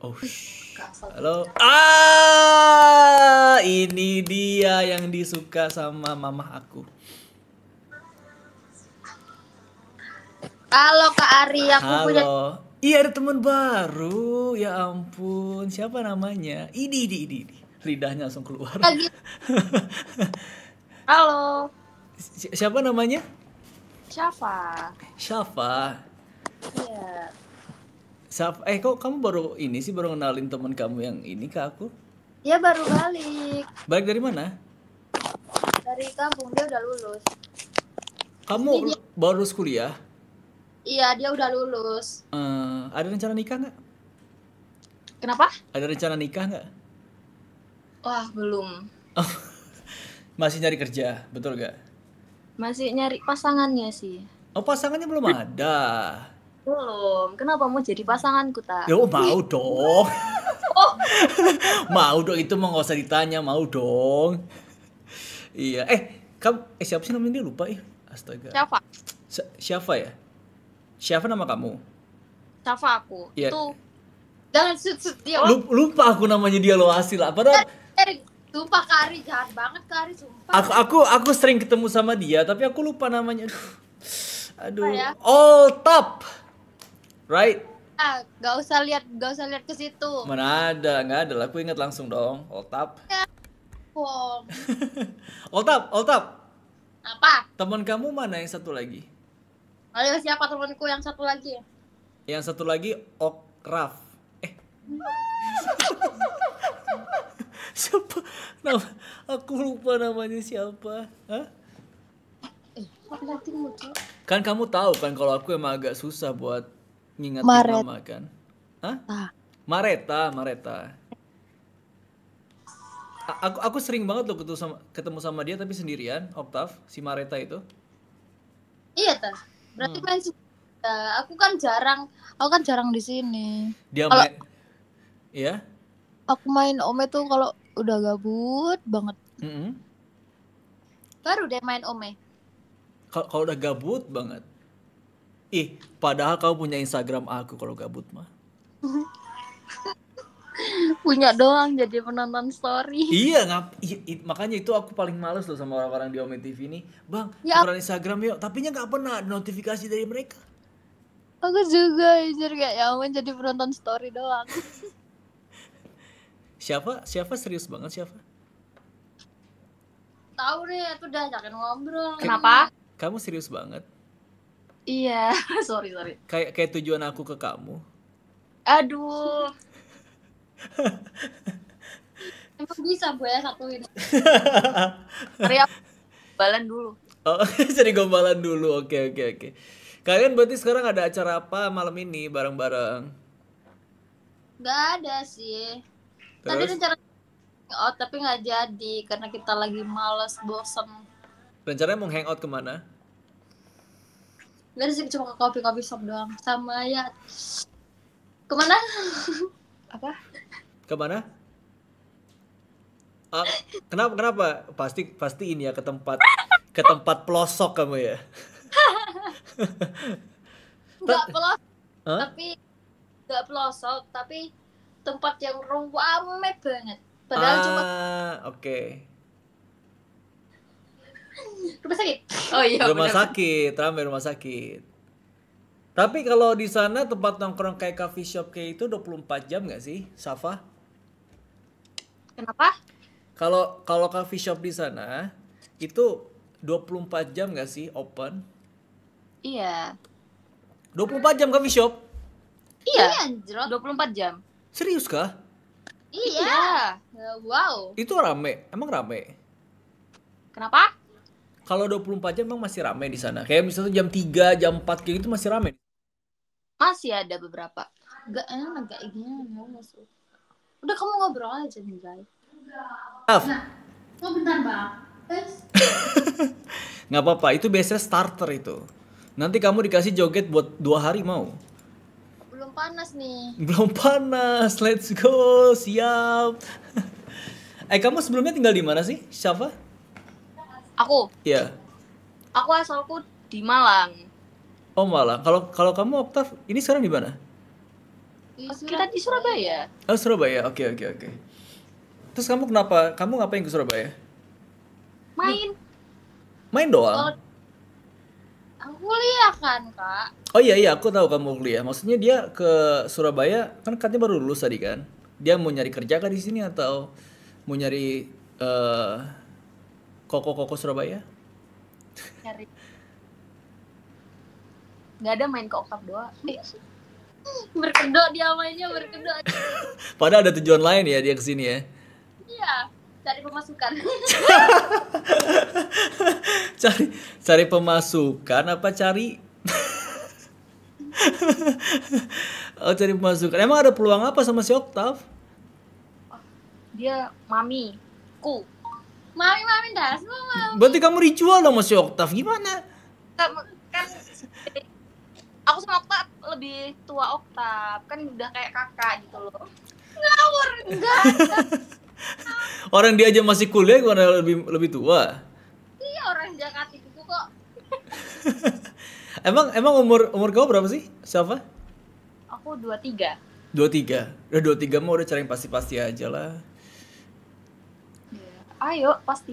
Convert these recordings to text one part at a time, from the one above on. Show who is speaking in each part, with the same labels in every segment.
Speaker 1: Oh, halo. Ah, ini dia yang disuka sama mamah aku.
Speaker 2: Halo Kak Ari, aku halo. punya.
Speaker 1: Iya ada teman baru. Ya ampun, siapa namanya? Idi, idi, idi, Lidahnya langsung keluar. Lagi.
Speaker 2: halo.
Speaker 1: Si siapa namanya?
Speaker 2: Syafa.
Speaker 1: Syafa. Iya. Siapa? Eh kok kamu baru ini sih baru kenalin teman kamu yang ini ke aku?
Speaker 2: Iya baru balik.
Speaker 1: Balik dari mana?
Speaker 2: Dari kampung dia udah lulus.
Speaker 1: Kamu dia... baru lulus kuliah?
Speaker 2: Iya dia udah lulus.
Speaker 1: Uh, ada rencana nikah nggak? Kenapa? Ada rencana nikah nggak?
Speaker 2: Wah belum.
Speaker 1: Masih nyari kerja, betul gak?
Speaker 2: Masih nyari pasangannya sih.
Speaker 1: Oh pasangannya belum ada.
Speaker 2: Belum. Kenapa mau jadi pasanganku, tak? Yo, ya, mau
Speaker 1: dong. oh. mau dong oh. itu mau nggak usah ditanya, mau dong. iya. Eh, kamu eh siapa sih namanya dia lupa ya? Astaga. Siapa? Siapa ya? Siapa nama kamu?
Speaker 2: Siapa aku. Ya Tuh. Jangan sut dia. Lupa,
Speaker 1: lupa aku namanya dia lo asli lah. Padahal
Speaker 2: lupa Kari jahat banget Kari sumpah. Aku aku aku
Speaker 1: sering ketemu sama dia tapi aku lupa namanya. Aduh. Ya? Aduh. All top right?
Speaker 2: Ah, gak usah lihat, gak usah lihat ke situ. Mana
Speaker 1: ada, nggak ada lah. Aku ingat langsung dong. Oltap. Ya. Wow. oltap, oltap. Apa? Teman kamu mana yang satu lagi?
Speaker 2: Ayo siapa temanku yang satu lagi?
Speaker 1: Yang satu lagi Okraf. Eh. siapa? Nama, aku lupa namanya siapa. Hah? Eh, kan kamu tahu kan kalau aku emang agak susah buat ngingetin Maret. nama kan Hah? Ah. Mareta Mareta A aku aku sering banget loh ketemu sama ketemu sama dia tapi sendirian Octav si Mareta itu
Speaker 2: iya ta berarti hmm. kan aku kan jarang aku kan jarang di sini
Speaker 1: dia kalo main... ya
Speaker 2: aku main Ome tuh kalau udah gabut banget mm -hmm. baru deh main Ome
Speaker 1: kalau udah gabut banget Ih, padahal kau punya Instagram aku kalau gabut mah.
Speaker 2: punya doang jadi penonton story. Iya,
Speaker 1: ngap iya, makanya itu aku paling males loh sama orang-orang di Ome TV ini. Bang, ya, orang Instagram yuk, tapi nya nggak pernah notifikasi dari mereka.
Speaker 2: Aku juga, jujur kayak ya ampun jadi penonton story doang.
Speaker 1: siapa? Siapa serius banget siapa?
Speaker 2: Tahu deh, itu udah jangan ngobrol. Kenapa?
Speaker 1: Kamu serius banget?
Speaker 2: Iya, sorry sorry.
Speaker 1: Kayak kayak tujuan aku ke kamu.
Speaker 2: Aduh. Emang bisa bu ya satu ini. Hari balan dulu.
Speaker 1: Oh, jadi gombalan dulu. Oke, oke, oke. Kalian berarti sekarang ada acara apa malam ini bareng-bareng?
Speaker 2: Gak ada sih. Terus? Tadi rencana Oh, tapi nggak jadi karena kita lagi males, bosen.
Speaker 1: Rencananya mau hangout kemana?
Speaker 2: nggak sih cuma ke kopi kopi shop doang sama ya kemana apa
Speaker 1: kemana ah, kenapa kenapa pasti pasti ini ya ke tempat ke tempat pelosok kamu ya
Speaker 2: nggak pelosok huh? tapi nggak pelosok tapi tempat yang rame banget
Speaker 1: padahal ah, cuma oke okay
Speaker 2: rumah sakit oh iya rumah bener.
Speaker 1: sakit ramai rumah sakit tapi kalau di sana tempat nongkrong kayak coffee shop kayak itu 24 jam nggak sih Safa kenapa kalau kalau coffee shop di sana itu 24 jam nggak sih open iya 24 jam coffee shop
Speaker 2: iya, iya puluh 24 jam
Speaker 1: serius kah
Speaker 2: iya. iya. Wow.
Speaker 1: Itu rame, emang rame. Kenapa? kalau 24 jam emang masih ramai di sana? Kayak misalnya jam 3, jam 4 kayak gitu masih ramai?
Speaker 2: Masih ada beberapa. Enggak, enggak eh, ini masuk. Udah kamu ngobrol aja nih, guys. Maaf. Nah, oh, bentar, Bang.
Speaker 1: Nggak apa-apa, itu biasanya starter itu. Nanti kamu dikasih joget buat dua hari mau?
Speaker 2: Belum panas nih.
Speaker 1: Belum panas, let's go, siap. eh kamu sebelumnya tinggal di mana sih, Syafa? Aku. Iya.
Speaker 2: Aku asalku di Malang.
Speaker 1: Oh Malang. Kalau kalau kamu Oktav, ini sekarang di mana?
Speaker 2: Kita di Surabaya.
Speaker 1: Oh Surabaya. Oke okay, oke okay, oke. Okay. Terus kamu kenapa? Kamu ngapain ke Surabaya? Main. Main doang. Kalo...
Speaker 2: kuliah kan kak. Oh iya
Speaker 1: iya aku tahu kamu kuliah. Maksudnya dia ke Surabaya kan katanya baru lulus tadi kan? Dia mau nyari kerja kan di sini atau mau nyari uh, koko-koko Surabaya?
Speaker 2: Cari. Gak ada main ke Okap doa. Eh, berkedok dia mainnya berkedok.
Speaker 1: Padahal ada tujuan lain ya dia kesini ya.
Speaker 2: Iya, cari pemasukan.
Speaker 1: cari cari pemasukan apa cari oh cari pemasukan emang ada peluang apa sama si Oktav
Speaker 2: dia mami ku mami mami das mami.
Speaker 1: Berarti kamu ritual dong masih Oktav
Speaker 2: gimana? Kan, aku sama Oktav lebih tua Oktav kan udah kayak kakak gitu loh. Ngawur enggak.
Speaker 1: orang dia aja masih kuliah gimana lebih lebih tua?
Speaker 2: Iya orang Jakarta itu kok.
Speaker 1: emang emang umur umur kamu berapa sih? Siapa?
Speaker 2: Aku 23.
Speaker 1: 23. Udah 23 mah udah cari pasti-pasti aja lah
Speaker 2: ayo pasti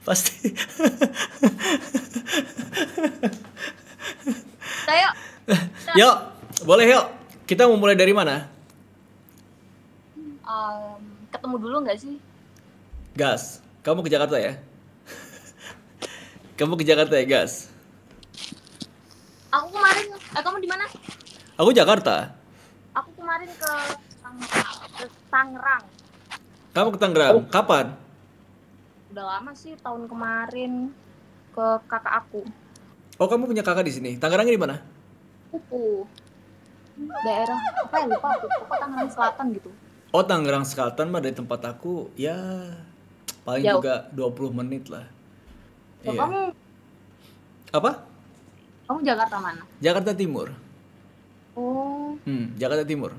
Speaker 2: pasti Ayo. Yuk,
Speaker 1: boleh yuk. Kita mau mulai dari mana?
Speaker 2: Um, ketemu dulu nggak sih?
Speaker 1: Gas, kamu ke Jakarta ya? kamu ke Jakarta ya, Gas?
Speaker 2: Aku kemarin, eh, kamu di mana?
Speaker 1: Aku Jakarta.
Speaker 2: Aku kemarin ke, ke Tangerang.
Speaker 1: Kamu ke Tangerang, oh. kapan?
Speaker 2: Udah lama sih, tahun kemarin ke kakak aku.
Speaker 1: Oh, kamu punya kakak di sini. Tangerangnya di mana?
Speaker 2: Kupu. Daerah apa ya lupa aku, Kupu Tangerang Selatan gitu.
Speaker 1: Oh, Tangerang Selatan mah dari tempat aku ya paling Jauh. juga 20 menit lah. Oh, iya. Kamu apa?
Speaker 2: Kamu Jakarta mana?
Speaker 1: Jakarta Timur.
Speaker 2: Oh.
Speaker 1: Hmm, Jakarta Timur.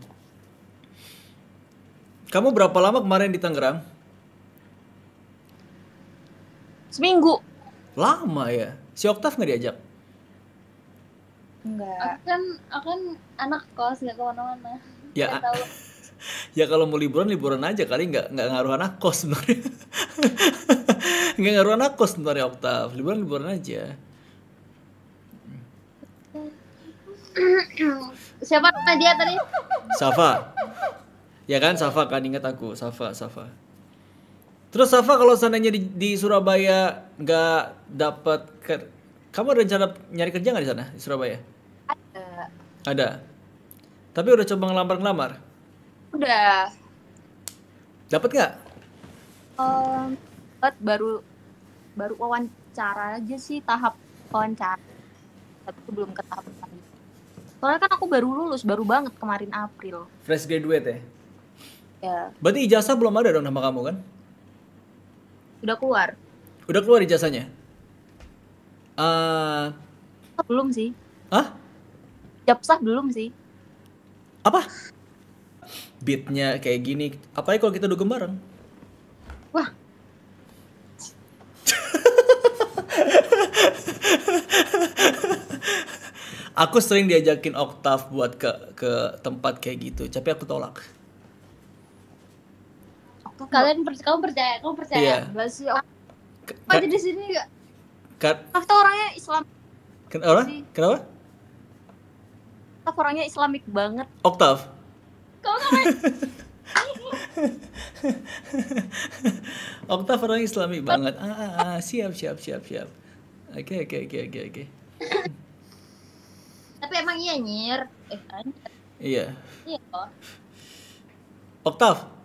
Speaker 1: Kamu berapa lama kemarin di Tangerang? Seminggu. Lama ya. Si Oktav nggak diajak?
Speaker 2: Enggak. Akan akan anak kos nggak kemana-mana.
Speaker 1: Ya. Gak ya kalau mau liburan liburan aja kali nggak nggak ngaruh anak kos sebenarnya. nggak ngaruh anak kos sebenarnya Oktav. Liburan liburan aja.
Speaker 2: Siapa dia tadi? Safa.
Speaker 1: Ya kan Safa kan ingat aku, Safa, Safa. Terus Safa kalau seandainya di, di Surabaya nggak dapat ker kamu ada rencana nyari kerja nggak di sana di Surabaya? Ada. Ada. Tapi udah coba ngelamar-ngelamar? Udah. Dapat nggak?
Speaker 2: Um, baru baru wawancara aja sih tahap wawancara. Tapi aku belum ke tahap Soalnya kan aku baru lulus, baru banget kemarin April.
Speaker 1: Fresh graduate ya? Ya. Berarti ijazah belum ada dong nama kamu kan? Udah keluar. Udah keluar ijazahnya? Uh... Belum sih. Hah? Japsah belum sih. Apa? Beatnya kayak gini. ya kalau kita dugem bareng. Wah. aku sering diajakin oktav buat ke ke tempat kayak gitu, tapi aku tolak
Speaker 2: kalian per kamu percaya kamu percaya iya. gak sih oh, aja di sini gak Kafta ah, orangnya Islam
Speaker 1: Ken orang? kenapa
Speaker 2: Oktav orangnya Islamik banget Oktav kamu ngapain
Speaker 1: Oktav orang Islamik banget ah, ah, ah, siap siap siap siap oke okay, oke okay, oke okay, oke okay, oke okay.
Speaker 2: tapi emang iya nyir eh anjir. iya iya kok
Speaker 1: Oktav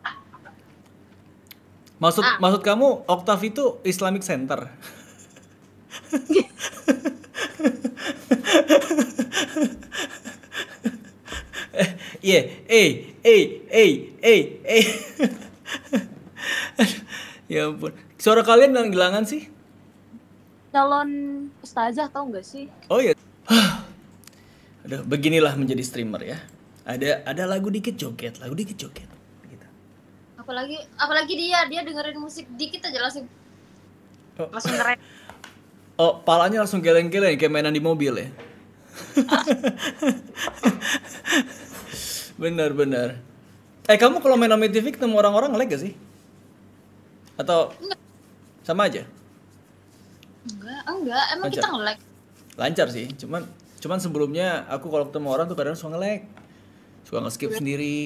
Speaker 1: Maksud ah. maksud kamu Oktav itu Islamic Center? Eh, iya, eh, eh, eh, eh, eh. Ya ampun. Suara kalian yang gelangan sih?
Speaker 2: Calon ustazah tau gak sih?
Speaker 1: Oh iya. Aduh, beginilah menjadi streamer ya. Ada ada lagu dikit joget, lagu dikit joget
Speaker 2: apalagi apalagi dia dia dengerin musik dikit aja langsung
Speaker 1: oh. langsung keren oh palanya langsung geleng-geleng kayak mainan di mobil ya bener bener eh kamu kalau main Omni TV ketemu orang-orang ngelag gak sih atau enggak. sama aja
Speaker 2: enggak enggak emang lancar. kita ngelag
Speaker 1: lancar sih cuman cuman sebelumnya aku kalau ketemu orang tuh kadang suka ngelag suka nge-skip iya. sendiri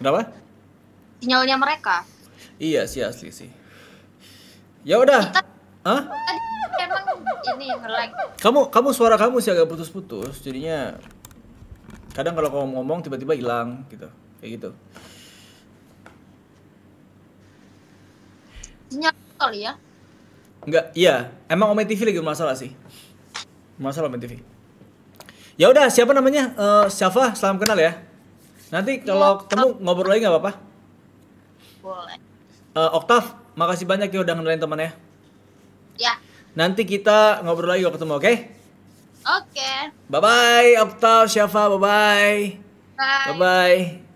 Speaker 1: Kenapa?
Speaker 2: Sinyalnya mereka.
Speaker 1: Iya sih asli sih. Ya udah. Hah? ini Kamu kamu suara kamu sih agak putus-putus, jadinya kadang kalau kamu ngomong tiba-tiba hilang gitu. Kayak gitu.
Speaker 2: Sinyal kali ya?
Speaker 1: Enggak, iya. Emang om e TV lagi masalah sih. Masalah om e TV. Ya udah, siapa namanya? Uh, Syafa, salam kenal ya. Nanti kalau ketemu ngobrol lagi nggak apa-apa? Boleh. Uh, eh, Oktav, makasih banyak ya udah ngenalin temannya. Ya. Nanti kita ngobrol lagi kalau ketemu, oke? Okay? Oke. Okay. Bye bye, Oktav, Syafa, bye bye. Bye bye.